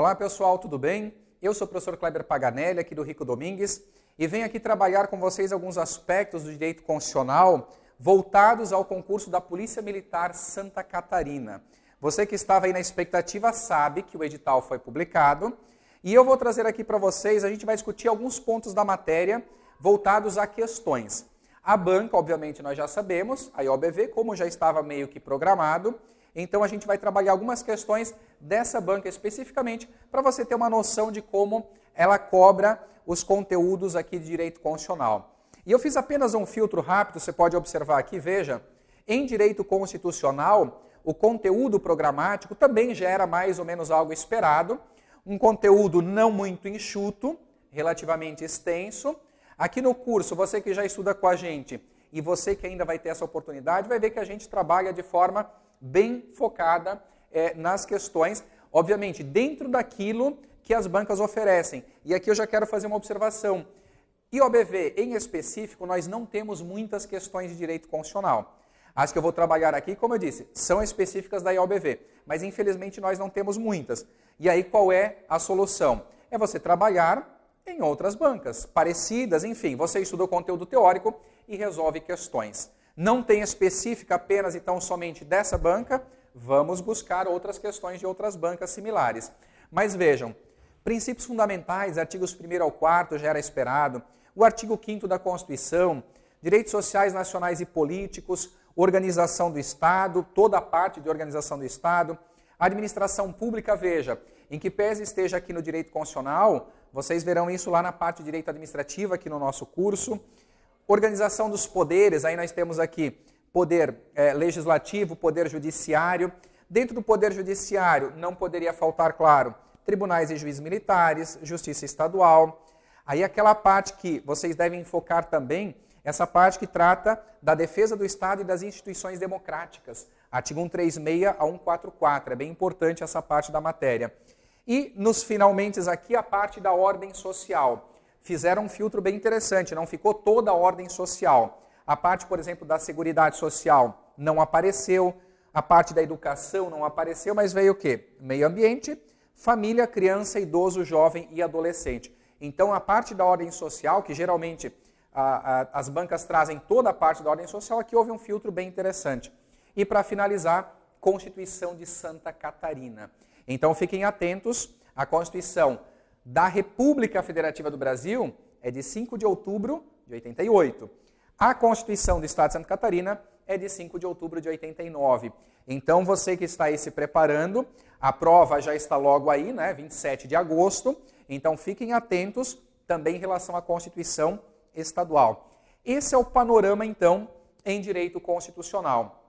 Olá pessoal, tudo bem? Eu sou o professor Kleber Paganelli, aqui do Rico Domingues, e venho aqui trabalhar com vocês alguns aspectos do direito constitucional voltados ao concurso da Polícia Militar Santa Catarina. Você que estava aí na expectativa sabe que o edital foi publicado, e eu vou trazer aqui para vocês, a gente vai discutir alguns pontos da matéria voltados a questões. A banca, obviamente, nós já sabemos, a IOBV, como já estava meio que programado, então a gente vai trabalhar algumas questões dessa banca especificamente, para você ter uma noção de como ela cobra os conteúdos aqui de direito constitucional. E eu fiz apenas um filtro rápido, você pode observar aqui, veja, em direito constitucional, o conteúdo programático também gera mais ou menos algo esperado, um conteúdo não muito enxuto, relativamente extenso. Aqui no curso, você que já estuda com a gente e você que ainda vai ter essa oportunidade, vai ver que a gente trabalha de forma bem focada é, nas questões, obviamente, dentro daquilo que as bancas oferecem. E aqui eu já quero fazer uma observação. IOBV, em específico, nós não temos muitas questões de direito constitucional. As que eu vou trabalhar aqui, como eu disse, são específicas da IOBV, mas infelizmente nós não temos muitas. E aí qual é a solução? É você trabalhar em outras bancas, parecidas, enfim, você estudou conteúdo teórico e resolve questões. Não tem específica apenas então somente dessa banca, vamos buscar outras questões de outras bancas similares. Mas vejam, princípios fundamentais, artigos 1 ao 4 já era esperado, o artigo 5 da Constituição, direitos sociais nacionais e políticos, organização do Estado, toda a parte de organização do Estado, administração pública, veja, em que pese esteja aqui no direito constitucional, vocês verão isso lá na parte de direito administrativo aqui no nosso curso. Organização dos poderes, aí nós temos aqui poder é, legislativo, poder judiciário. Dentro do poder judiciário, não poderia faltar, claro, tribunais e juízes militares, justiça estadual. Aí aquela parte que vocês devem focar também, essa parte que trata da defesa do Estado e das instituições democráticas. Artigo 136 a 144, é bem importante essa parte da matéria. E nos finalmente aqui a parte da ordem social. Fizeram um filtro bem interessante, não ficou toda a ordem social a parte, por exemplo, da Seguridade Social não apareceu, a parte da educação não apareceu, mas veio o quê? Meio ambiente, família, criança, idoso, jovem e adolescente. Então, a parte da ordem social, que geralmente a, a, as bancas trazem toda a parte da ordem social, aqui houve um filtro bem interessante. E para finalizar, Constituição de Santa Catarina. Então, fiquem atentos, a Constituição da República Federativa do Brasil é de 5 de outubro de 88. A Constituição do Estado de Santa Catarina é de 5 de outubro de 89. Então, você que está aí se preparando, a prova já está logo aí, né, 27 de agosto. Então, fiquem atentos também em relação à Constituição Estadual. Esse é o panorama, então, em direito constitucional.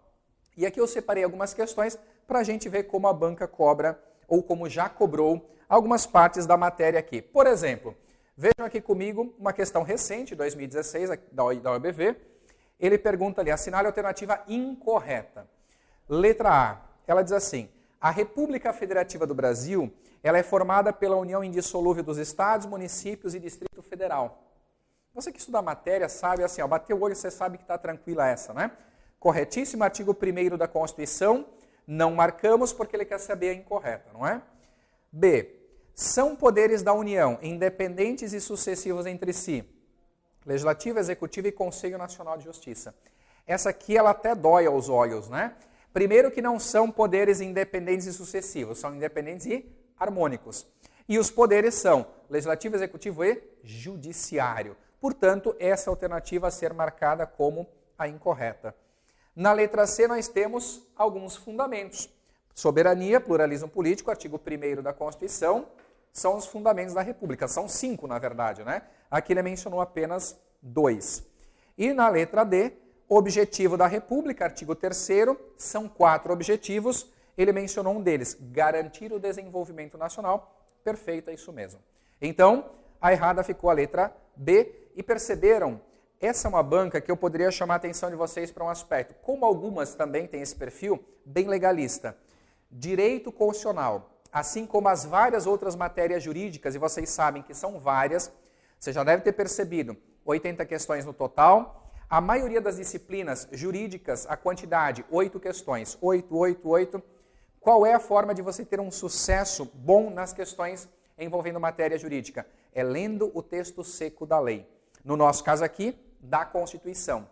E aqui eu separei algumas questões para a gente ver como a banca cobra ou como já cobrou algumas partes da matéria aqui. Por exemplo, Vejam aqui comigo uma questão recente, 2016, da OBV. Ele pergunta ali, assinale a alternativa incorreta. Letra A, ela diz assim, a República Federativa do Brasil, ela é formada pela união indissolúvel dos estados, municípios e Distrito Federal. Você que estuda matéria sabe, assim, ó, bateu o olho, você sabe que está tranquila essa, né? Corretíssimo, artigo 1 da Constituição, não marcamos porque ele quer saber a incorreta, não é? B, são poderes da União, independentes e sucessivos entre si. Legislativo, Executivo e Conselho Nacional de Justiça. Essa aqui ela até dói aos olhos, né? Primeiro que não são poderes independentes e sucessivos, são independentes e harmônicos. E os poderes são Legislativo, Executivo e Judiciário. Portanto, essa alternativa a ser marcada como a incorreta. Na letra C, nós temos alguns fundamentos: soberania, pluralismo político, artigo 1 da Constituição, são os fundamentos da República. São cinco, na verdade, né? Aqui ele mencionou apenas dois. E na letra D, objetivo da República, artigo 3 são quatro objetivos. Ele mencionou um deles, garantir o desenvolvimento nacional. Perfeito, é isso mesmo. Então, a errada ficou a letra B. E perceberam, essa é uma banca que eu poderia chamar a atenção de vocês para um aspecto. Como algumas também têm esse perfil, bem legalista. Direito constitucional assim como as várias outras matérias jurídicas, e vocês sabem que são várias, você já deve ter percebido, 80 questões no total. A maioria das disciplinas jurídicas, a quantidade, 8 questões, 8, 8, 8. Qual é a forma de você ter um sucesso bom nas questões envolvendo matéria jurídica? É lendo o texto seco da lei. No nosso caso aqui, da Constituição.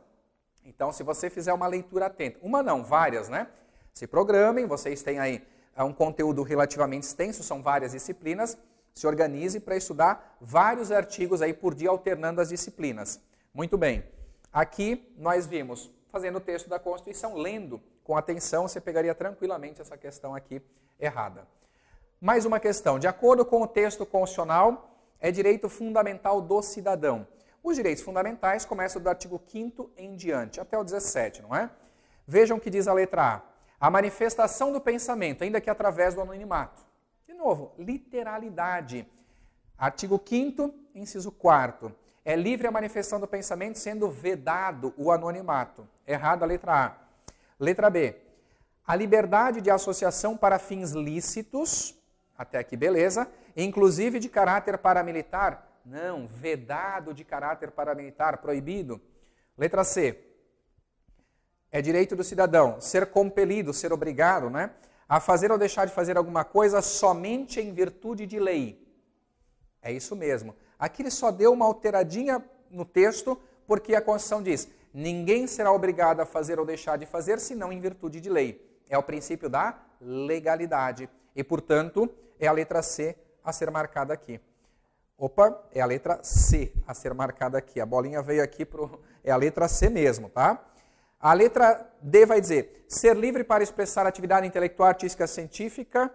Então, se você fizer uma leitura atenta, uma não, várias, né? Se programem, vocês têm aí é um conteúdo relativamente extenso, são várias disciplinas, se organize para estudar vários artigos aí por dia, alternando as disciplinas. Muito bem. Aqui nós vimos, fazendo o texto da Constituição, lendo com atenção, você pegaria tranquilamente essa questão aqui errada. Mais uma questão. De acordo com o texto constitucional, é direito fundamental do cidadão. Os direitos fundamentais começam do artigo 5 em diante, até o 17, não é? Vejam o que diz a letra A. A manifestação do pensamento, ainda que através do anonimato. De novo, literalidade. Artigo 5 inciso 4 É livre a manifestação do pensamento sendo vedado o anonimato. Errado a letra A. Letra B. A liberdade de associação para fins lícitos, até aqui beleza, inclusive de caráter paramilitar, não, vedado de caráter paramilitar, proibido. Letra C é direito do cidadão ser compelido, ser obrigado, né, a fazer ou deixar de fazer alguma coisa somente em virtude de lei. É isso mesmo. Aqui ele só deu uma alteradinha no texto, porque a Constituição diz: ninguém será obrigado a fazer ou deixar de fazer senão em virtude de lei. É o princípio da legalidade. E, portanto, é a letra C a ser marcada aqui. Opa, é a letra C a ser marcada aqui. A bolinha veio aqui pro. É a letra C mesmo, tá? A letra D vai dizer: ser livre para expressar atividade intelectual, artística, científica,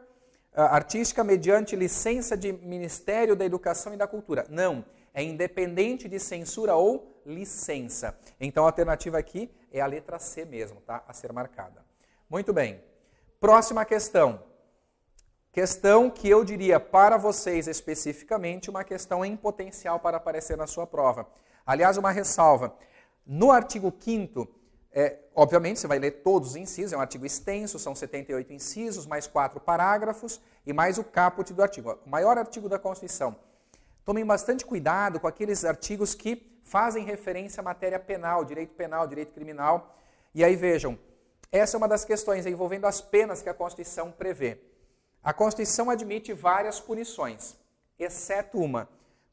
ah, artística mediante licença de Ministério da Educação e da Cultura. Não, é independente de censura ou licença. Então a alternativa aqui é a letra C mesmo, tá? A ser marcada. Muito bem. Próxima questão. Questão que eu diria para vocês especificamente, uma questão em potencial para aparecer na sua prova. Aliás, uma ressalva. No artigo 5 é, obviamente, você vai ler todos os incisos, é um artigo extenso, são 78 incisos, mais quatro parágrafos e mais o caput do artigo, o maior artigo da Constituição. Tomem bastante cuidado com aqueles artigos que fazem referência à matéria penal, direito penal, direito criminal. E aí vejam, essa é uma das questões envolvendo as penas que a Constituição prevê. A Constituição admite várias punições, exceto uma.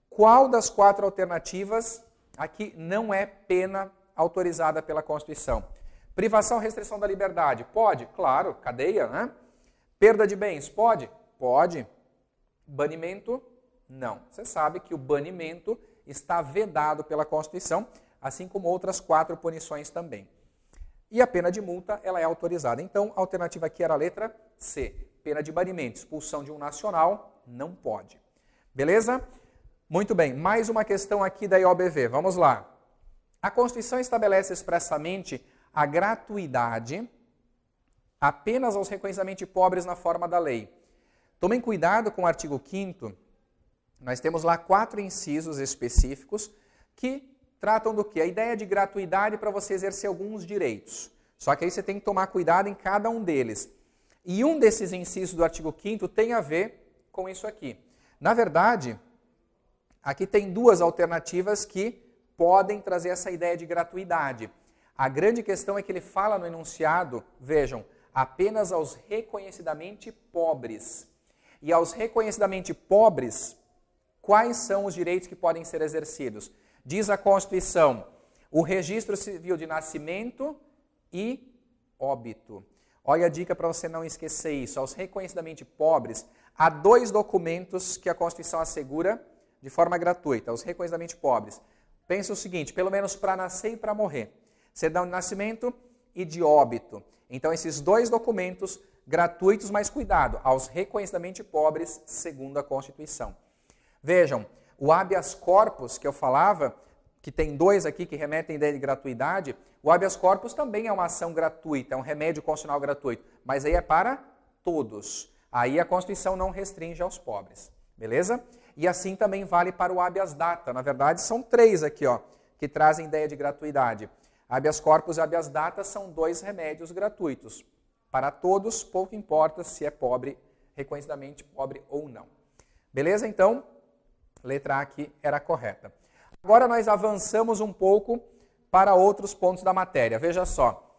Qual das quatro alternativas aqui não é pena autorizada pela Constituição. Privação, restrição da liberdade, pode? Claro, cadeia, né? Perda de bens, pode? Pode. Banimento, não. Você sabe que o banimento está vedado pela Constituição, assim como outras quatro punições também. E a pena de multa, ela é autorizada. Então, a alternativa aqui era a letra C. Pena de banimento, expulsão de um nacional, não pode. Beleza? Muito bem, mais uma questão aqui da IOBV. Vamos lá. A Constituição estabelece expressamente a gratuidade apenas aos reconhecidamente pobres na forma da lei. Tomem cuidado com o artigo 5 nós temos lá quatro incisos específicos que tratam do que? A ideia de gratuidade para você exercer alguns direitos. Só que aí você tem que tomar cuidado em cada um deles. E um desses incisos do artigo 5 tem a ver com isso aqui. Na verdade, aqui tem duas alternativas que podem trazer essa ideia de gratuidade. A grande questão é que ele fala no enunciado, vejam, apenas aos reconhecidamente pobres. E aos reconhecidamente pobres, quais são os direitos que podem ser exercidos? Diz a Constituição, o registro civil de nascimento e óbito. Olha a dica para você não esquecer isso. Aos reconhecidamente pobres, há dois documentos que a Constituição assegura de forma gratuita, aos reconhecidamente pobres. Pensa o seguinte, pelo menos para nascer e para morrer. Certidão de nascimento e de óbito. Então, esses dois documentos gratuitos, mas cuidado, aos reconhecidamente pobres, segundo a Constituição. Vejam, o habeas corpus que eu falava, que tem dois aqui que remetem à ideia de gratuidade, o habeas corpus também é uma ação gratuita, é um remédio constitucional gratuito, mas aí é para todos. Aí a Constituição não restringe aos pobres, beleza? E assim também vale para o habeas data. Na verdade, são três aqui, ó, que trazem ideia de gratuidade. Habeas corpus e habeas data são dois remédios gratuitos. Para todos, pouco importa se é pobre, reconhecidamente pobre ou não. Beleza? Então, letra A aqui era correta. Agora nós avançamos um pouco para outros pontos da matéria. Veja só.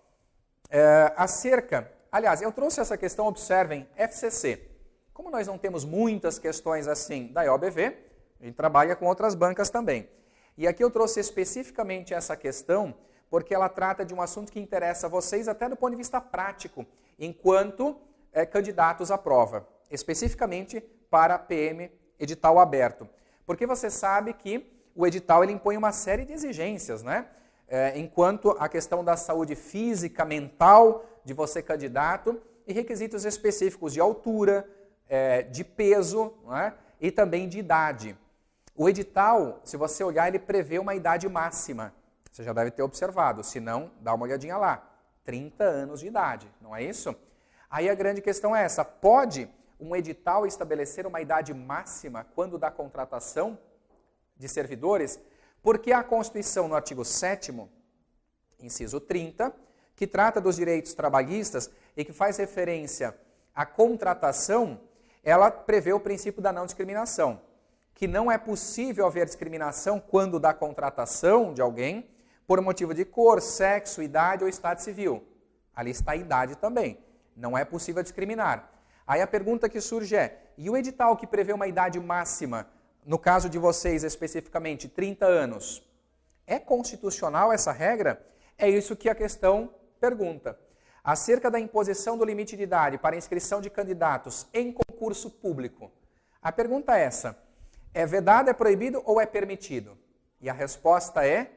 É, acerca, aliás, eu trouxe essa questão, observem, FCC. Como nós não temos muitas questões assim da IOBV, a gente trabalha com outras bancas também. E aqui eu trouxe especificamente essa questão porque ela trata de um assunto que interessa a vocês até do ponto de vista prático, enquanto é, candidatos à prova, especificamente para PM edital aberto. Porque você sabe que o edital ele impõe uma série de exigências, né? É, enquanto a questão da saúde física, mental de você candidato e requisitos específicos de altura, é, de peso é? e também de idade. O edital, se você olhar, ele prevê uma idade máxima. Você já deve ter observado, se não, dá uma olhadinha lá. 30 anos de idade, não é isso? Aí a grande questão é essa: pode um edital estabelecer uma idade máxima quando da contratação de servidores? Porque a Constituição, no artigo 7, inciso 30, que trata dos direitos trabalhistas e que faz referência à contratação, ela prevê o princípio da não discriminação, que não é possível haver discriminação quando da contratação de alguém por motivo de cor, sexo, idade ou estado civil. Ali está a idade também. Não é possível discriminar. Aí a pergunta que surge é: e o edital que prevê uma idade máxima, no caso de vocês especificamente, 30 anos, é constitucional essa regra? É isso que a questão pergunta acerca da imposição do limite de idade para inscrição de candidatos em concurso público. A pergunta é essa: é vedado, é proibido ou é permitido? E a resposta é: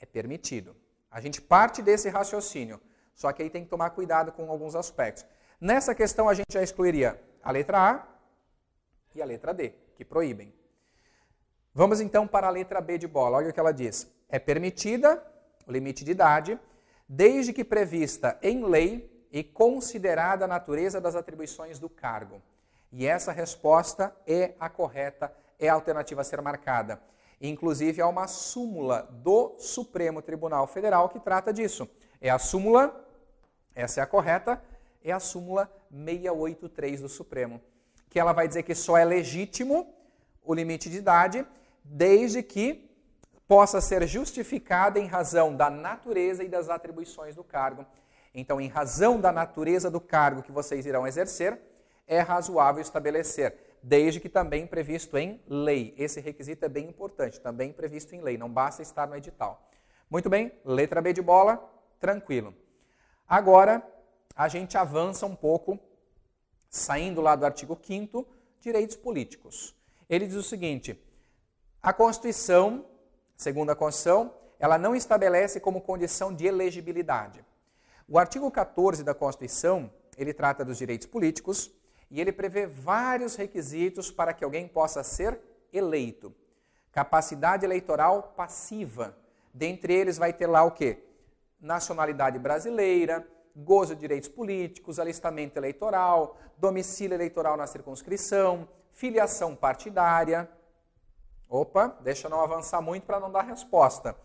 é permitido. A gente parte desse raciocínio, só que aí tem que tomar cuidado com alguns aspectos. Nessa questão, a gente já excluiria a letra A e a letra D, que proíbem. Vamos então para a letra B de bola. Olha o que ela diz: é permitida o limite de idade desde que prevista em lei e considerada a natureza das atribuições do cargo. E essa resposta é a correta, é a alternativa a ser marcada. Inclusive, há uma súmula do Supremo Tribunal Federal que trata disso. É a súmula, essa é a correta, é a súmula 683 do Supremo, que ela vai dizer que só é legítimo o limite de idade desde que possa ser justificada em razão da natureza e das atribuições do cargo. Então, em razão da natureza do cargo que vocês irão exercer, é razoável estabelecer, desde que também previsto em lei. Esse requisito é bem importante, também previsto em lei, não basta estar no edital. Muito bem, letra B de bola, tranquilo. Agora, a gente avança um pouco, saindo lá do artigo 5 direitos políticos. Ele diz o seguinte: a Constituição Segunda Constituição, ela não estabelece como condição de elegibilidade. O artigo 14 da Constituição, ele trata dos direitos políticos e ele prevê vários requisitos para que alguém possa ser eleito. Capacidade eleitoral passiva. Dentre eles vai ter lá o quê? Nacionalidade brasileira, gozo de direitos políticos, alistamento eleitoral, domicílio eleitoral na circunscrição, filiação partidária. Opa, deixa eu não avançar muito para não dar resposta.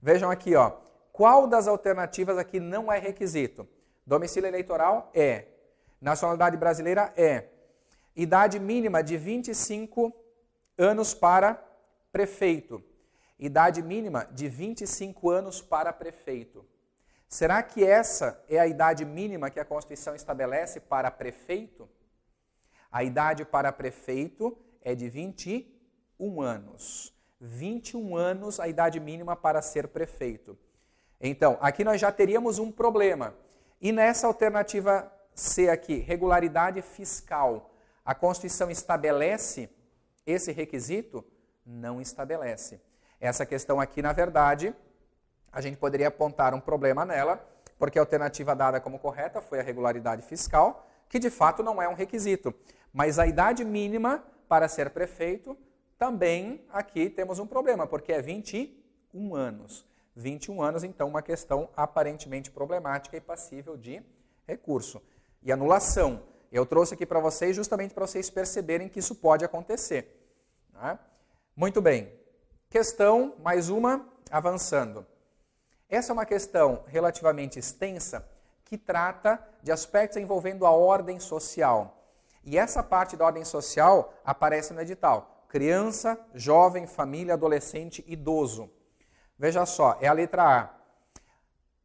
Vejam aqui, ó. Qual das alternativas aqui não é requisito? Domicílio eleitoral é. Nacionalidade brasileira é. Idade mínima de 25 anos para prefeito. Idade mínima de 25 anos para prefeito. Será que essa é a idade mínima que a Constituição estabelece para prefeito? A idade para prefeito é de 25 anos. 21 anos a idade mínima para ser prefeito. Então, aqui nós já teríamos um problema. E nessa alternativa C aqui, regularidade fiscal, a Constituição estabelece esse requisito? Não estabelece. Essa questão aqui, na verdade, a gente poderia apontar um problema nela, porque a alternativa dada como correta foi a regularidade fiscal, que de fato não é um requisito. Mas a idade mínima para ser prefeito também aqui temos um problema, porque é 21 anos. 21 anos, então, uma questão aparentemente problemática e passível de recurso. E anulação. Eu trouxe aqui para vocês justamente para vocês perceberem que isso pode acontecer. Tá? Muito bem. Questão, mais uma, avançando. Essa é uma questão relativamente extensa que trata de aspectos envolvendo a ordem social. E essa parte da ordem social aparece no edital criança, jovem, família, adolescente, idoso. Veja só, é a letra A.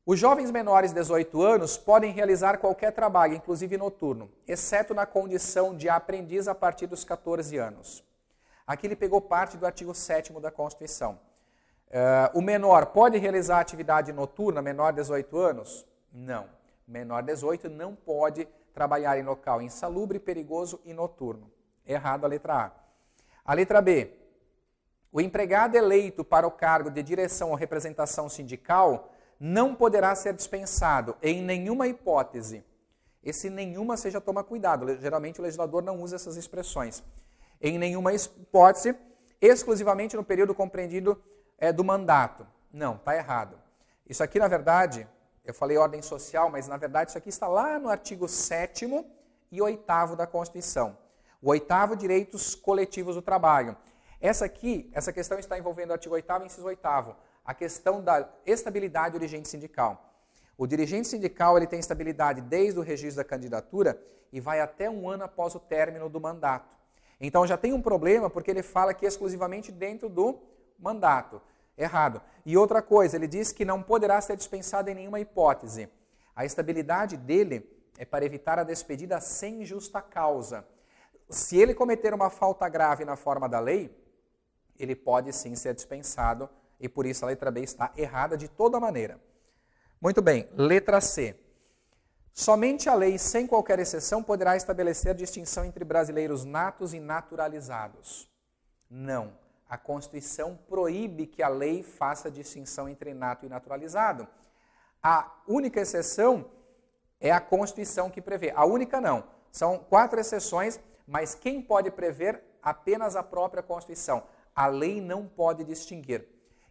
Os jovens menores de 18 anos podem realizar qualquer trabalho, inclusive noturno, exceto na condição de aprendiz a partir dos 14 anos. Aqui ele pegou parte do artigo 7 da Constituição. Uh, o menor pode realizar atividade noturna, menor de 18 anos? Não. Menor de 18 não pode trabalhar em local insalubre, perigoso e noturno. Errado a letra A. A letra B. O empregado eleito para o cargo de direção ou representação sindical não poderá ser dispensado em nenhuma hipótese. Esse nenhuma seja toma cuidado, geralmente o legislador não usa essas expressões. Em nenhuma hipótese, exclusivamente no período compreendido é, do mandato. Não, está errado. Isso aqui, na verdade, eu falei ordem social, mas na verdade isso aqui está lá no artigo 7 e 8 da Constituição. O oitavo, direitos coletivos do trabalho. Essa aqui, essa questão está envolvendo o artigo 8 inciso 8 a questão da estabilidade do dirigente sindical. O dirigente sindical ele tem estabilidade desde o registro da candidatura e vai até um ano após o término do mandato. Então já tem um problema porque ele fala que é exclusivamente dentro do mandato. Errado. E outra coisa, ele diz que não poderá ser dispensado em nenhuma hipótese. A estabilidade dele é para evitar a despedida sem justa causa se ele cometer uma falta grave na forma da lei, ele pode sim ser dispensado e por isso a letra B está errada de toda maneira. Muito bem, letra C. Somente a lei, sem qualquer exceção, poderá estabelecer distinção entre brasileiros natos e naturalizados. Não. A Constituição proíbe que a lei faça distinção entre nato e naturalizado. A única exceção é a Constituição que prevê. A única não. São quatro exceções mas quem pode prever? Apenas a própria Constituição. A lei não pode distinguir.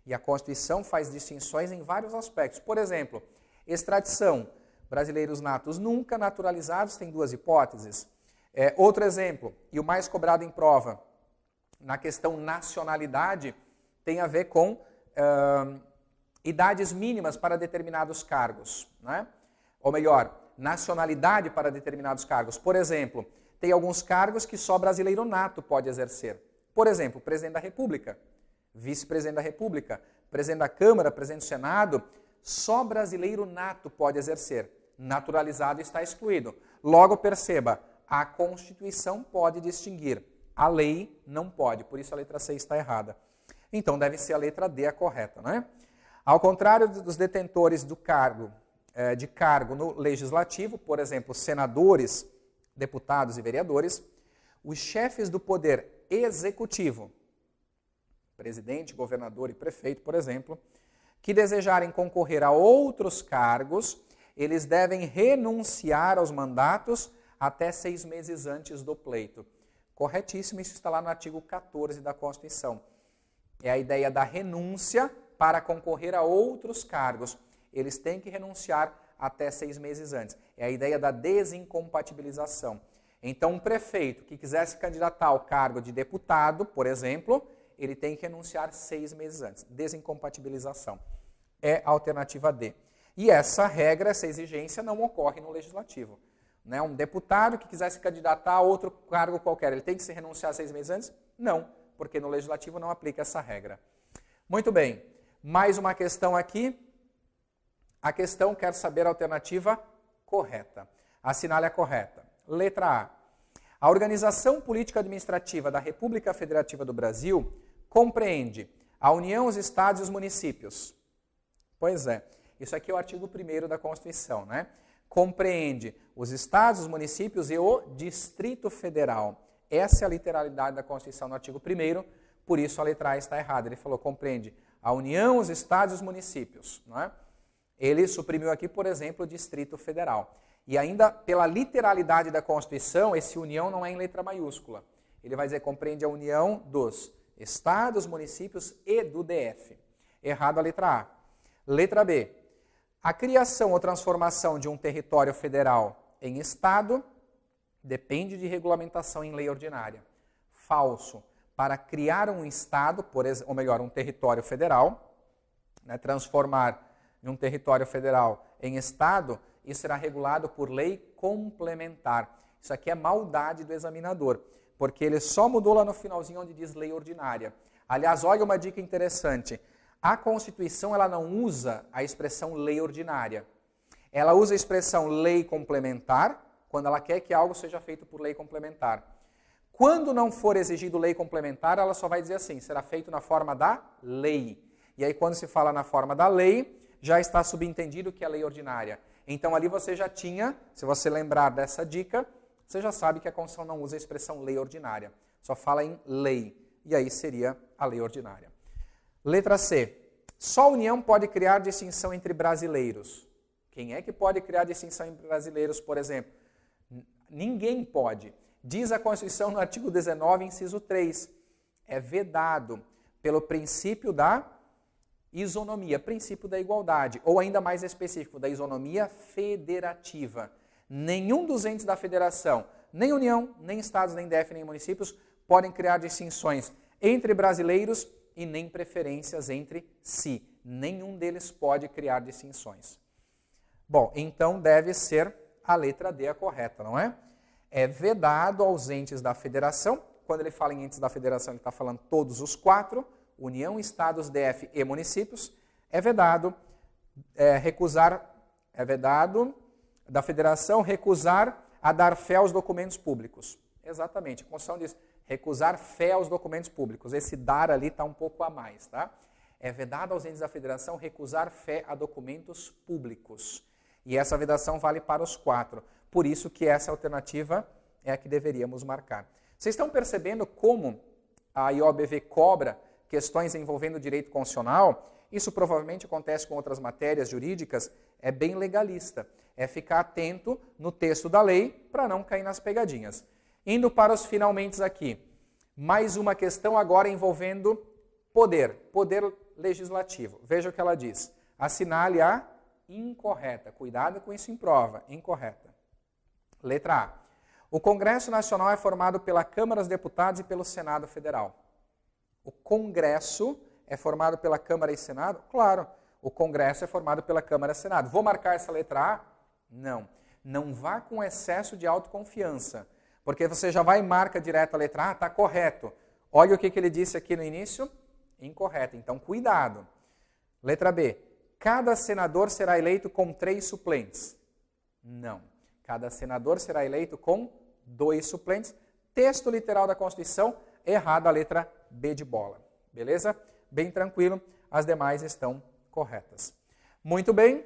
E a Constituição faz distinções em vários aspectos. Por exemplo, extradição. Brasileiros natos nunca naturalizados tem duas hipóteses. É, outro exemplo, e o mais cobrado em prova, na questão nacionalidade, tem a ver com uh, idades mínimas para determinados cargos. Né? Ou melhor, nacionalidade para determinados cargos. Por exemplo, tem alguns cargos que só brasileiro nato pode exercer. Por exemplo, presidente da República, vice-presidente da República, presidente da Câmara, presidente do Senado, só brasileiro nato pode exercer. Naturalizado está excluído. Logo perceba, a Constituição pode distinguir, a lei não pode, por isso a letra C está errada. Então deve ser a letra D a correta, não é? Ao contrário dos detentores do cargo, eh, de cargo no legislativo, por exemplo, senadores, deputados e vereadores, os chefes do poder executivo, presidente, governador e prefeito, por exemplo, que desejarem concorrer a outros cargos, eles devem renunciar aos mandatos até seis meses antes do pleito. Corretíssimo, isso está lá no artigo 14 da Constituição. É a ideia da renúncia para concorrer a outros cargos. Eles têm que renunciar até seis meses antes. É a ideia da desincompatibilização. Então, um prefeito que quiser se candidatar ao cargo de deputado, por exemplo, ele tem que renunciar seis meses antes. Desincompatibilização é a alternativa D. E essa regra, essa exigência, não ocorre no legislativo. Né? Um deputado que quiser se candidatar a outro cargo qualquer, ele tem que se renunciar seis meses antes? Não, porque no legislativo não aplica essa regra. Muito bem, mais uma questão aqui. A questão quer saber a alternativa correta. Assinale a correta. Letra A. A organização política administrativa da República Federativa do Brasil compreende a União, os estados e os municípios. Pois é. Isso aqui é o artigo 1 da Constituição, né? Compreende os estados, os municípios e o Distrito Federal. Essa é a literalidade da Constituição no artigo 1 por isso a letra A está errada. Ele falou compreende a União, os estados e os municípios, não é? Ele suprimiu aqui, por exemplo, o Distrito Federal. E ainda pela literalidade da Constituição, esse união não é em letra maiúscula. Ele vai dizer compreende a união dos estados, municípios e do DF. Errado a letra A. Letra B. A criação ou transformação de um território federal em estado depende de regulamentação em lei ordinária. Falso. Para criar um estado, por, ou melhor, um território federal, né, transformar em um território federal em estado, isso será regulado por lei complementar. Isso aqui é maldade do examinador, porque ele só mudou lá no finalzinho onde diz lei ordinária. Aliás, olha uma dica interessante. A Constituição ela não usa a expressão lei ordinária. Ela usa a expressão lei complementar quando ela quer que algo seja feito por lei complementar. Quando não for exigido lei complementar, ela só vai dizer assim: será feito na forma da lei. E aí, quando se fala na forma da lei, já está subentendido que é lei ordinária. Então ali você já tinha, se você lembrar dessa dica, você já sabe que a Constituição não usa a expressão lei ordinária, só fala em lei. E aí seria a lei ordinária. Letra C. Só a União pode criar distinção entre brasileiros. Quem é que pode criar distinção entre brasileiros, por exemplo? Ninguém pode. Diz a Constituição no artigo 19, inciso 3. É vedado pelo princípio da Isonomia, princípio da igualdade, ou ainda mais específico, da isonomia federativa. Nenhum dos entes da federação, nem União, nem Estados, nem DF, nem municípios, podem criar distinções entre brasileiros e nem preferências entre si. Nenhum deles pode criar distinções. Bom, então deve ser a letra D a correta, não é? É vedado aos entes da federação. Quando ele fala em entes da federação, ele está falando todos os quatro União, Estados, DF e municípios, é vedado é, recusar, é vedado da federação recusar a dar fé aos documentos públicos. Exatamente, a Constituição diz recusar fé aos documentos públicos. Esse dar ali está um pouco a mais, tá? É vedado aos entes da federação recusar fé a documentos públicos. E essa vedação vale para os quatro. Por isso que essa alternativa é a que deveríamos marcar. Vocês estão percebendo como a IOBV cobra questões envolvendo direito constitucional, isso provavelmente acontece com outras matérias jurídicas, é bem legalista. É ficar atento no texto da lei para não cair nas pegadinhas. Indo para os finalmente aqui. Mais uma questão agora envolvendo poder, poder legislativo. Veja o que ela diz. Assinale a incorreta. Cuidado com isso em prova, incorreta. Letra A. O Congresso Nacional é formado pela Câmara dos Deputados e pelo Senado Federal. O Congresso é formado pela Câmara e Senado? Claro. O Congresso é formado pela Câmara e Senado. Vou marcar essa letra A? Não. Não vá com excesso de autoconfiança, porque você já vai e marca direto a letra A, está correto. Olha o que, que ele disse aqui no início: incorreto. Então, cuidado. Letra B. Cada senador será eleito com três suplentes. Não. Cada senador será eleito com dois suplentes. Texto literal da Constituição, Errada a letra B de bola. Beleza? Bem tranquilo, as demais estão corretas. Muito bem,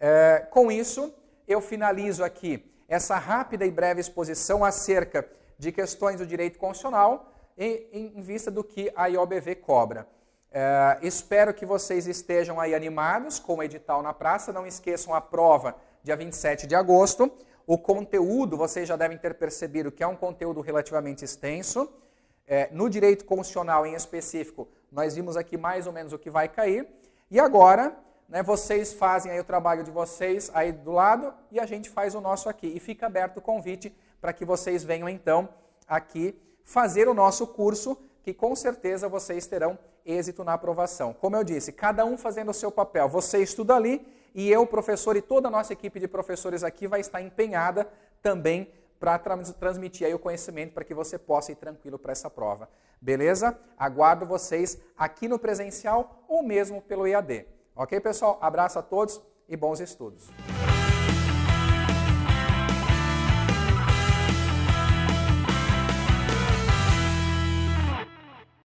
é, com isso eu finalizo aqui essa rápida e breve exposição acerca de questões do direito constitucional em, em vista do que a IOBV cobra. É, espero que vocês estejam aí animados com o edital na praça. Não esqueçam a prova dia 27 de agosto. O conteúdo, vocês já devem ter percebido que é um conteúdo relativamente extenso. É, no direito constitucional em específico, nós vimos aqui mais ou menos o que vai cair. E agora, né, vocês fazem aí o trabalho de vocês aí do lado e a gente faz o nosso aqui. E fica aberto o convite para que vocês venham então aqui fazer o nosso curso, que com certeza vocês terão êxito na aprovação. Como eu disse, cada um fazendo o seu papel. Você estuda ali e eu, professor, e toda a nossa equipe de professores aqui vai estar empenhada também para transmitir aí o conhecimento para que você possa ir tranquilo para essa prova. Beleza? Aguardo vocês aqui no presencial ou mesmo pelo IAD. Ok, pessoal? Abraço a todos e bons estudos.